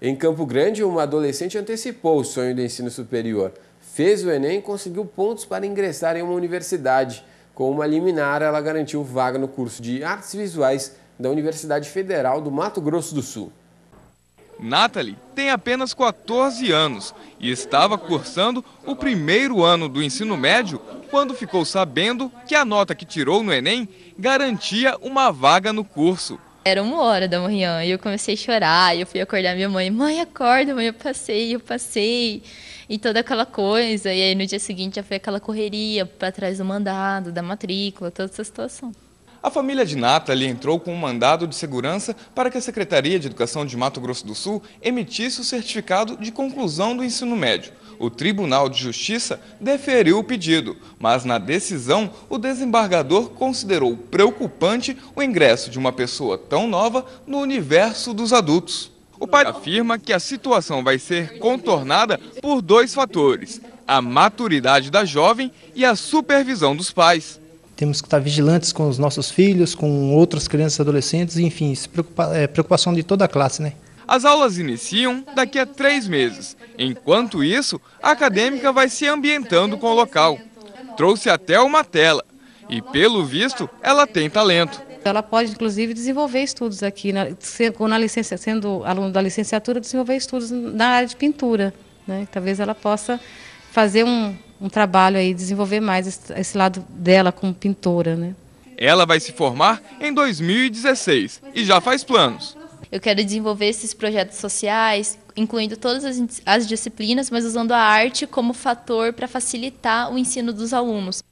Em Campo Grande, uma adolescente antecipou o sonho do ensino superior. Fez o Enem e conseguiu pontos para ingressar em uma universidade. Com uma liminar, ela garantiu vaga no curso de Artes Visuais da Universidade Federal do Mato Grosso do Sul. Natalie tem apenas 14 anos e estava cursando o primeiro ano do ensino médio quando ficou sabendo que a nota que tirou no Enem garantia uma vaga no curso. Era uma hora da manhã e eu comecei a chorar. E eu fui acordar minha mãe. Mãe, acorda, mãe, eu passei, eu passei. E toda aquela coisa. E aí no dia seguinte já foi aquela correria para trás do mandado, da matrícula, toda essa situação. A família de Nathalie entrou com um mandado de segurança para que a Secretaria de Educação de Mato Grosso do Sul emitisse o certificado de conclusão do ensino médio. O Tribunal de Justiça deferiu o pedido, mas na decisão o desembargador considerou preocupante o ingresso de uma pessoa tão nova no universo dos adultos. O pai afirma que a situação vai ser contornada por dois fatores: a maturidade da jovem e a supervisão dos pais temos que estar vigilantes com os nossos filhos, com outras crianças e adolescentes, enfim, é, preocupação de toda a classe, né? As aulas iniciam daqui a três meses. Enquanto isso, a acadêmica vai se ambientando com o local. Trouxe até uma tela. E, pelo visto, ela tem talento. Ela pode, inclusive, desenvolver estudos aqui, na, na licença, sendo aluno da licenciatura, desenvolver estudos na área de pintura. Né? Talvez ela possa fazer um, um trabalho aí, desenvolver mais esse, lado dela como pintora, né? Ela vai se formar em 2016 e já faz planos. Eu quero desenvolver esses projetos sociais, incluindo todas as disciplinas, mas usando a arte como fator para facilitar o ensino dos alunos.